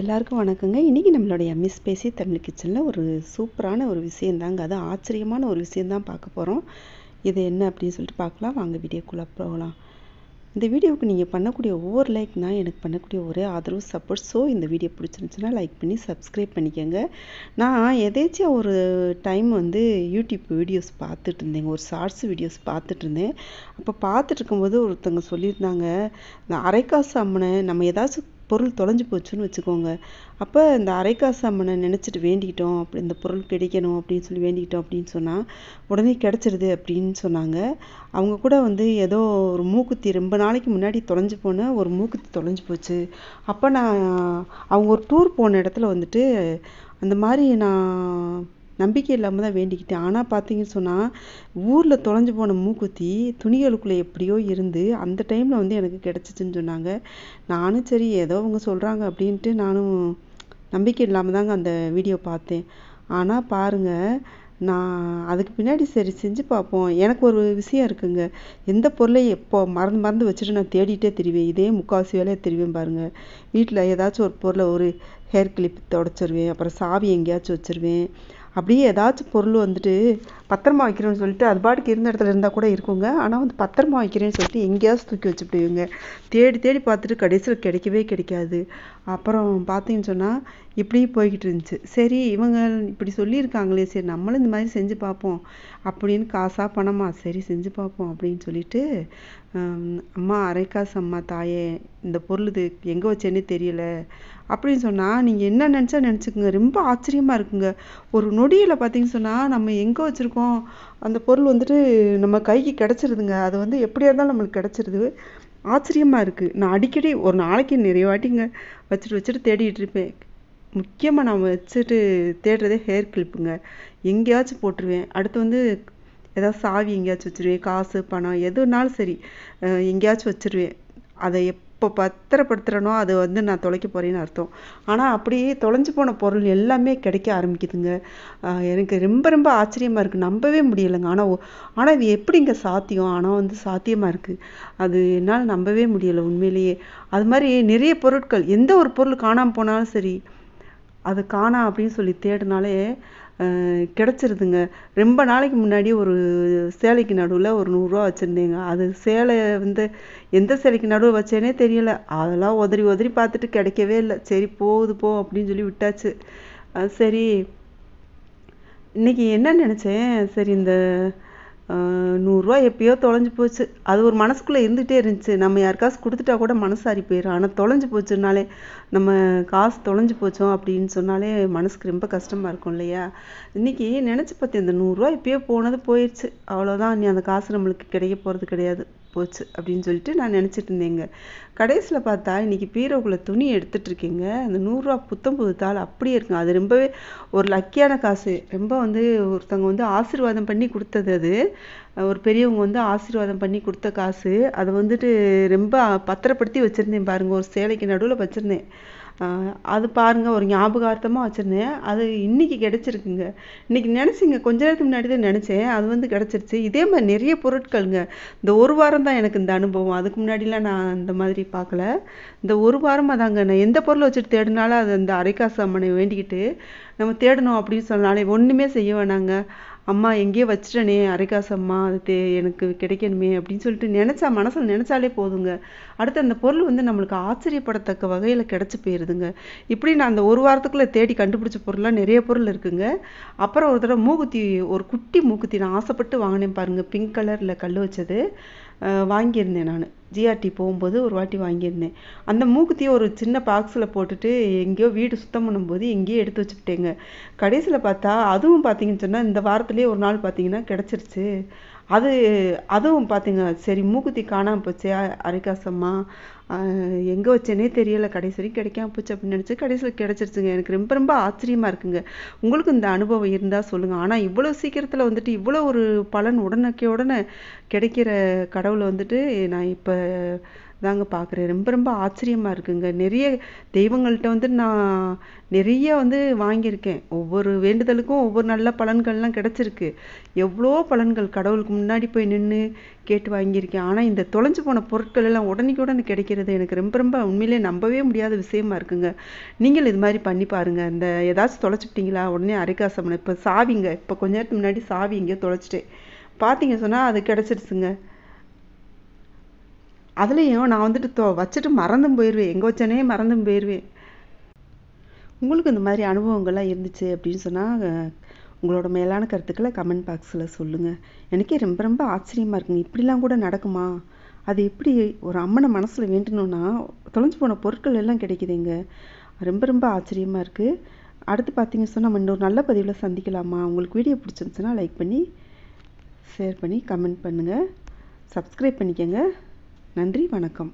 எல்லாருக்கும் வணக்கங்க இன்றைக்கி நம்மளுடைய மிஸ் பேசி தமிழ் கிச்சனில் ஒரு சூப்பரான ஒரு விஷயந்தாங்க அது ஆச்சரியமான ஒரு விஷயந்தான் பார்க்க போகிறோம் இது என்ன அப்படின்னு சொல்லிட்டு பார்க்கலாம் வாங்க வீடியோக்குள்ளே போகலாம் இந்த வீடியோவுக்கு நீங்கள் பண்ணக்கூடிய ஒவ்வொரு லைக்னா எனக்கு பண்ணக்கூடிய ஒரே ஆதரவு சப்போர்ட் ஸோ இந்த வீடியோ பிடிச்சிருந்துச்சுன்னா லைக் பண்ணி சப்ஸ்கிரைப் பண்ணிக்கோங்க நான் எதேச்சியாக ஒரு டைம் வந்து யூடியூப் வீடியோஸ் பார்த்துட்டு இருந்தேங்க ஒரு ஷார்ட்ஸ் வீடியோஸ் பார்த்துட்டு இருந்தேன் அப்போ பார்த்துட்டு இருக்கும்போது ஒருத்தங்க சொல்லியிருந்தாங்க இந்த அரைக்காசு அம்மனை நம்ம ஏதாச்சும் பொருள் தொலைஞ்சு போச்சுன்னு வச்சுக்கோங்க அப்போ இந்த அரைக்காசு அம்மனை நினச்சிட்டு வேண்டிக்கிட்டோம் அப்படி இந்த பொருள் கிடைக்கணும் அப்படின்னு சொல்லி வேண்டிக்கிட்டோம் அப்படின்னு சொன்னால் உடனே கிடச்சிருது அப்படின்னு சொன்னாங்க அவங்க கூட வந்து ஏதோ ஒரு மூக்குத்தி ரொம்ப நாளைக்கு முன்னாடி தொலைஞ்சு போன ஒரு மூக்குத்தி தொலைஞ்சு போச்சு அப்போ நான் அவங்க ஒரு டூர் போன இடத்துல வந்துட்டு அந்த மாதிரி நான் நம்பிக்கை இல்லாமல் தான் வேண்டிக்கிட்டேன் ஆனால் பார்த்தீங்கன்னு சொன்னால் ஊரில் தொலைஞ்சு போன மூக்குத்தி துணிகளுக்குள்ளே எப்படியோ இருந்து அந்த டைமில் வந்து எனக்கு கிடச்சிச்சின்னு சொன்னாங்க நானும் சரி ஏதோ அவங்க சொல்கிறாங்க அப்படின்ட்டு நானும் நம்பிக்கை இல்லாமல் தாங்க அந்த வீடியோ பார்த்தேன் ஆனால் பாருங்கள் நான் அதுக்கு பின்னாடி சரி செஞ்சு பார்ப்போம் எனக்கு ஒரு விஷயம் இருக்குங்க எந்த பொருளை எப்போ மறந்து மறந்து வச்சுட்டு நான் தேடிட்டே தெரிவேன் இதே முக்கால்வாசி வேலையை தெரிவேன் பாருங்கள் வீட்டில் ஏதாச்சும் ஒரு பொருளை ஒரு ஹேர் கிளிப் தொடச்சிருவேன் அப்புறம் சாவி எங்கேயாச்சும் வச்சுருவேன் அப்படியே ஏதாச்சும் பொருள் வந்துட்டு பத்திரமா வைக்கிறோன்னு சொல்லிட்டு அது பாட்டுக்கு இருந்த இடத்துல இருந்தால் கூட இருக்குங்க ஆனால் வந்து பத்திரமா வைக்கிறேன்னு சொல்லிட்டு எங்கேயாச்சும் தூக்கி வச்சுப்பிடுவீங்க தேடி தேடி பார்த்துட்டு கடைசியில் கிடைக்கவே கிடைக்காது அப்புறம் பார்த்தீங்கன்னு சொன்னால் இப்படியே போய்கிட்டு இருந்துச்சு சரி இவங்க இப்படி சொல்லியிருக்காங்களே சரி நம்மளும் இந்த மாதிரி செஞ்சு பார்ப்போம் அப்படின்னு காசாக பணமா சரி செஞ்சு பார்ப்போம் அப்படின்னு சொல்லிட்டு அம்மா அரைக்காசு அம்மா தாயே இந்த பொருள் இது எங்கே வச்சேன்னு தெரியல அப்படின்னு சொன்னால் நீங்கள் என்ன நினச்சா நினச்சிக்கோங்க ரொம்ப ஆச்சரியமாக இருக்குங்க ஒரு நொடியில் பார்த்தீங்கன்னு சொன்னால் நம்ம எங்கே வச்சுருக்கோம் அந்த பொருள் வந்துட்டு நம்ம கைக்கு கிடச்சிருதுங்க அது வந்து எப்படியா இருந்தாலும் நம்மளுக்கு கிடச்சிருது ஆச்சரியமாக இருக்குது நான் அடிக்கடி ஒரு நாளைக்கு நிறைய வாட்டிங்க வச்சுட்டு வச்சுட்டு தேடிட்டு இருப்பேன் முக்கியமாக நான் வச்சுட்டு தேடுறதே ஹேர் கிளிப்புங்க எங்கேயாச்சும் போட்டுருவேன் அடுத்து வந்து ஏதாவது சாவி எங்கேயாச்சும் வச்சுருவேன் காசு பணம் எதுனாலும் சரி எங்கேயாச்சும் வச்சுருவேன் அதை எப் இப்போ பத்திரப்படுத்துகிறனோ அது வந்து நான் தொலைக்க போகிறேன்னு அர்த்தம் ஆனால் அப்படியே தொலைஞ்சு போன பொருள் எல்லாமே கிடைக்க ஆரம்பிக்குதுங்க எனக்கு ரொம்ப ரொம்ப ஆச்சரியமாக இருக்குது நம்பவே முடியலைங்க ஆனால் ஆனால் இது எப்படிங்க சாத்தியம் ஆனால் வந்து சாத்தியமாக இருக்குது அது என்னால் நம்பவே முடியலை உண்மையிலேயே அது மாதிரி நிறைய பொருட்கள் எந்த ஒரு பொருள் காணாமல் போனாலும் சரி அது காணா அப்படின்னு சொல்லி தேடினாலே கிடச்சிருதுங்க ரொம்ப நாளைக்கு முன்னாடி ஒரு சேலைக்கு நடுவில் ஒரு நூறுரூவா வச்சுருந்தேங்க அது சேலை வந்து எந்த சேலைக்கு நடுவில் வச்சேனே தெரியல அதெல்லாம் உதறி உதறி பார்த்துட்டு கிடைக்கவே இல்லை சரி போகுது போ அப்படின்னு சொல்லி விட்டாச்சு சரி இன்றைக்கி என்ன நினச்சேன் சரி இந்த நூறுரூவா எப்பயோ தொலைஞ்சு போச்சு அது ஒரு மனசுக்குள்ளே இருந்துகிட்டே இருந்துச்சு நம்ம யாருக்காச்சும் கொடுத்துட்டா கூட மனசாரி போயிடும் ஆனால் தொலைஞ்சு போச்சுனாலே நம்ம காசு தொலைஞ்சு போச்சோம் அப்படின்னு சொன்னாலே மனசுக்கு ரொம்ப கஷ்டமாக இருக்கும் இல்லையா இன்றைக்கி நினச்சி பார்த்தேன் இந்த நூறுரூவா எப்பயோ போனது போயிடுச்சு அவ்வளோதான் நீ அந்த காசு நம்மளுக்கு கிடைக்க போகிறது கிடையாது போச்சு அப்படின்னு சொல்லிட்டு நான் நினச்சிட்டு இருந்தேங்க கடைசியில் பார்த்தா இன்றைக்கி பீரோக்குள்ள துணி எடுத்துகிட்ருக்கேங்க அந்த நூறுரூவா புத்தம் புதுத்தால் அப்படியே இருக்கும் அது ரொம்பவே ஒரு லக்கியான காசு ரொம்ப வந்து ஒருத்தவங்க வந்து ஆசீர்வாதம் பண்ணி கொடுத்தது அது ஒரு பெரியவங்க வந்து ஆசீர்வாதம் பண்ணி கொடுத்த காசு அதை வந்துட்டு ரொம்ப பத்திரப்படுத்தி வச்சுருந்தேன் பாருங்கள் ஒரு சேலைக்கு நடுவில் வச்சுருந்தேன் அது பாருங்கள் ஒரு ஞாபகார்த்தமாக வச்சுருந்தேன் அது இன்றைக்கி கிடச்சிருக்குங்க இன்றைக்கி நினச்சிங்க கொஞ்ச நேரத்துக்கு முன்னாடி தான் நினச்சேன் அது வந்து கிடச்சிருச்சு இதே மாதிரி நிறைய பொருட்களுங்க இந்த ஒரு வாரம் தான் எனக்கு இந்த அனுபவம் அதுக்கு முன்னாடிலாம் நான் இந்த மாதிரி பார்க்கல இந்த ஒரு வாரமாக தாங்க நான் எந்த பொருள் வச்சுட்டு தேடினாலும் அது அந்த அரைக்காசு அம்மனை வேண்டிக்கிட்டு நம்ம தேடணும் அப்படின்னு சொன்னாலே ஒன்றுமே செய்ய வேணாங்க அம்மா எங்கேயோ வச்சிட்டனே அரைக்காசு அம்மா அது தே எனக்கு கிடைக்கணுமே அப்படின்னு சொல்லிட்டு நினச்சா மனசில் நினச்சாலே போதுங்க அடுத்து அந்த பொருள் வந்து நம்மளுக்கு ஆச்சரியப்படத்தக்க வகையில் கிடச்சி போயிடுதுங்க இப்படி நான் அந்த ஒரு வாரத்துக்குள்ளே தேடி கண்டுபிடிச்ச பொருள்லாம் நிறைய பொருள் இருக்குங்க அப்புறம் ஒரு தடவை மூக்குத்தி ஒரு குட்டி மூக்குத்தி நான் ஆசைப்பட்டு வாங்கினேன் பாருங்கள் பிங்க் கலரில் கல் வச்சது வாங்கியிருந்தேன் நான் ஜிஆர்டி போகும்போது ஒரு வாட்டி வாங்கியிருந்தேன் அந்த மூக்குத்தியை ஒரு சின்ன பாக்ஸில் போட்டுட்டு எங்கேயோ வீடு சுத்தம் பண்ணும்போது எங்கேயோ எடுத்து வச்சுக்கிட்டேங்க கடைசியில் பார்த்தா அதுவும் பார்த்தீங்கன்னு சொன்னால் இந்த வாரத்துலேயே ஒரு நாள் பார்த்தீங்கன்னா கிடச்சிருச்சு அது அதுவும் பார்த்திங்க சரி மூக்குத்தி காணாமல் போச்சே அரைக்காசம்மா எங்கே வச்சேனே தெரியலை கடைசி வரைக்கும் கிடைக்காம போச்சு அப்படின்னு நினச்சி கடைசியில் கிடச்சிருச்சுங்க எனக்கு ரொம்ப ரொம்ப ஆச்சரியமாக இருக்குங்க உங்களுக்கு இந்த அனுபவம் இருந்தால் சொல்லுங்கள் ஆனால் இவ்வளோ சீக்கிரத்தில் வந்துட்டு இவ்வளோ ஒரு பலன் உடனே உடனே கிடைக்கிற கடவுளை வந்துட்டு நான் இப்போ தாங்க பார்க்குறேன் ரொம்ப ரொம்ப ஆச்சரியமாக இருக்குங்க நிறைய தெய்வங்கள்கிட்ட வந்து நான் நிறைய வந்து வாங்கியிருக்கேன் ஒவ்வொரு வேண்டுதலுக்கும் ஒவ்வொரு நல்ல பலன்கள்லாம் கிடச்சிருக்கு எவ்வளோ பலன்கள் கடவுளுக்கு முன்னாடி போய் நின்று கேட்டு வாங்கியிருக்கேன் ஆனால் இந்த தொலைஞ்சு போன பொருட்கள் எல்லாம் உடனே உடனே கிடைக்கிறது எனக்கு ரொம்ப ரொம்ப உண்மையிலே நம்பவே முடியாத விஷயமா இருக்குங்க நீங்கள் இது மாதிரி பண்ணி பாருங்கள் இந்த ஏதாச்சும் தொலைச்சிட்டீங்களா உடனே அரைக்காசம் இப்போ சாவிங்க இப்போ கொஞ்ச நேரத்துக்கு முன்னாடி சாவி இங்கே தொலைச்சிட்டேன் பார்த்தீங்க சொன்னால் அது கிடச்சிருச்சுங்க அதுலேயும் நான் வந்துட்டு தோ வச்சுட்டு மறந்தும் போயிடுவேன் எங்கே வச்சனே மறந்தும் போயிடுவேன் உங்களுக்கு இந்த மாதிரி அனுபவங்கள்லாம் இருந்துச்சு அப்படின்னு சொன்னால் உங்களோட மேலான கருத்துக்களை கமெண்ட் பாக்ஸில் சொல்லுங்கள் எனக்கே ரொம்ப ரொம்ப ஆச்சரியமாக இருக்குங்க இப்படிலாம் கூட நடக்குமா அது எப்படி ஒரு அம்மனை மனசில் வேண்டணும்னா தொலைஞ்சு போன பொருட்கள் எல்லாம் கிடைக்குதுங்க ரொம்ப ரொம்ப ஆச்சரியமாக இருக்குது அடுத்து பார்த்தீங்க சொன்னால் நம்ம இன்னொரு நல்ல பதிவில் சந்திக்கலாமா உங்களுக்கு வீடியோ பிடிச்சிருந்துச்சுன்னா லைக் பண்ணி ஷேர் பண்ணி கமெண்ட் பண்ணுங்கள் சப்ஸ்கிரைப் பண்ணிக்கோங்க நன்றி வணக்கம்